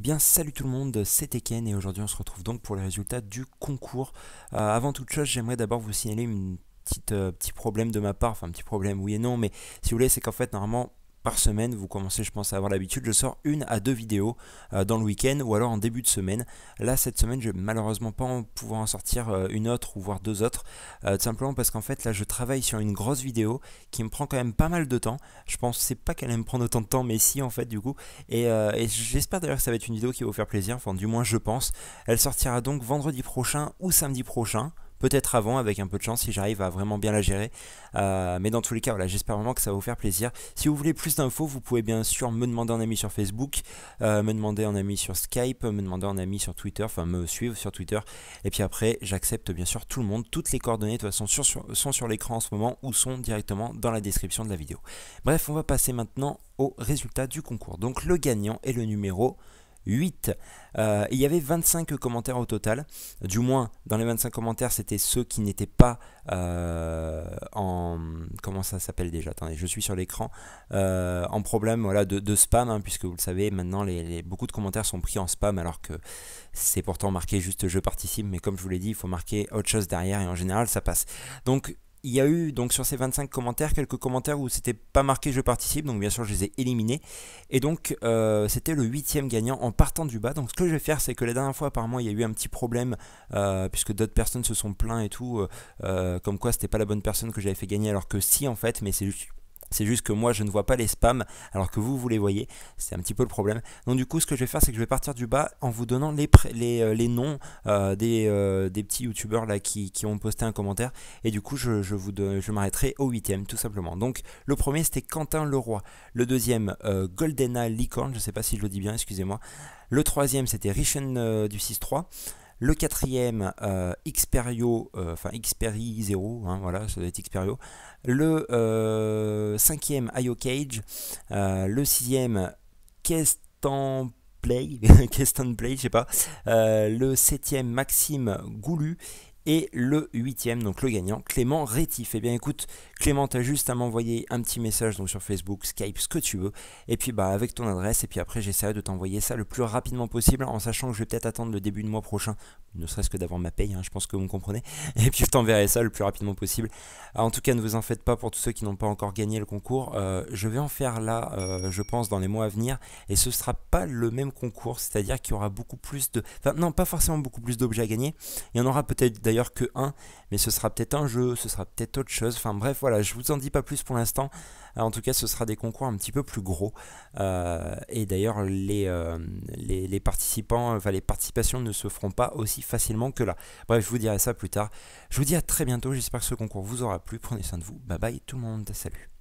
Eh bien salut tout le monde, c'est Ken et aujourd'hui on se retrouve donc pour les résultats du concours. Euh, avant toute chose j'aimerais d'abord vous signaler une petite, euh, petit problème de ma part, enfin un petit problème oui et non, mais si vous voulez c'est qu'en fait normalement par semaine. Vous commencez, je pense, à avoir l'habitude. Je sors une à deux vidéos euh, dans le week-end ou alors en début de semaine. Là, cette semaine, je vais malheureusement pas pouvoir en sortir euh, une autre ou voire deux autres. Euh, tout simplement parce qu'en fait, là, je travaille sur une grosse vidéo qui me prend quand même pas mal de temps. Je pense, c'est pas qu'elle allait me prendre autant de temps, mais si, en fait, du coup. Et, et j'espère d'ailleurs que ça va être une vidéo qui va vous faire plaisir. Enfin, du moins, je pense. Elle sortira donc vendredi prochain ou samedi prochain peut-être avant avec un peu de chance si j'arrive à vraiment bien la gérer. Euh, mais dans tous les cas, j'espère vraiment que ça va vous faire plaisir. Si vous voulez plus d'infos, vous pouvez bien sûr me demander en ami sur Facebook, euh, me demander en ami sur Skype, me demander en ami sur Twitter, enfin me suivre sur Twitter. Et puis après, j'accepte bien sûr tout le monde. Toutes les coordonnées de façon sont sur l'écran en ce moment ou sont directement dans la description de la vidéo. Bref, on va passer maintenant aux résultats du concours. Donc le gagnant est le numéro 8. Euh, il y avait 25 commentaires au total. Du moins, dans les 25 commentaires, c'était ceux qui n'étaient pas euh, en... Comment ça s'appelle déjà Attendez, je suis sur l'écran. Euh, en problème voilà, de, spam, hein, puisque vous le savez, maintenant, beaucoup de commentaires sont pris en spam, alors que c'est pourtant marqué juste je participe, mais comme je vous l'ai dit, il faut marquer autre chose derrière, et en général, ça passe. Donc, il y a eu donc sur ces 25 commentaires quelques commentaires où c'était pas marqué je participe, donc bien sûr je les ai éliminés. Et donc euh, c'était le huitième gagnant en partant du bas. Donc ce que je vais faire c'est que la dernière fois apparemment il y a eu un petit problème euh, puisque d'autres personnes se sont plaints et tout, euh, comme quoi c'était pas la bonne personne que j'avais fait gagner alors que si en fait, mais c'est juste c'est juste que moi, je ne vois pas les spams alors que vous, vous les voyez. C'est un petit peu le problème. Donc du coup, ce que je vais faire, c'est que je vais partir du bas en vous donnant les, euh, les noms euh, euh, des, petits youtubeurs là qui, ont posté un commentaire. Et du coup, je, vous je m'arrêterai au 8 huitième, tout simplement. Donc le premier, c'était Quentin Leroy. Le deuxième, Goldena Licorne. Je ne sais pas si je le dis bien, excusez-moi. Le troisième, c'était Richen du 6-3. Le quatrième, euh, Xperio, euh, enfin Xperi 0, hein, voilà, ça doit être Xperio. Le euh, cinquième, IO Cage. Euh, le sixième, Kestan Play, Keston Play, je sais pas. le septième, Maxime Goulu et le huitième, donc le gagnant, Clément Rétif. Eh bien écoute, Clément, as juste à m'envoyer un petit message donc sur Facebook, Skype, ce que tu veux, et puis bah avec ton adresse, et puis après j'essaierai de t'envoyer ça le plus rapidement possible, en sachant que je vais peut-être attendre le début de mois prochain, ne serait-ce que d'avoir ma paye, hein, je pense que vous me comprenez, et puis je t'enverrai ça le plus rapidement possible. Ah, en tout cas, ne vous en faites pas pour tous ceux qui n'ont pas encore gagné le concours, euh, je vais en faire là, euh, je pense, dans les mois à venir, et ce sera pas le même concours, c'est-à-dire qu'il y aura beaucoup plus de... Enfin non, pas forcément beaucoup plus d'objets à gagner, il y en aura peut-être d'ailleurs que un, mais ce sera peut-être un jeu, ce sera peut-être autre chose. Enfin bref, voilà, je vous en dis pas plus pour l'instant. Euh, en tout cas, ce sera des concours un petit peu plus gros. Euh, et d'ailleurs, les, euh, les, les, participants, enfin les participations ne se feront pas aussi facilement que là. Bref, je vous dirai ça plus tard. Je vous dis à très bientôt. J'espère que ce concours vous aura plu. Prenez soin de vous. Bye bye tout le monde. Salut.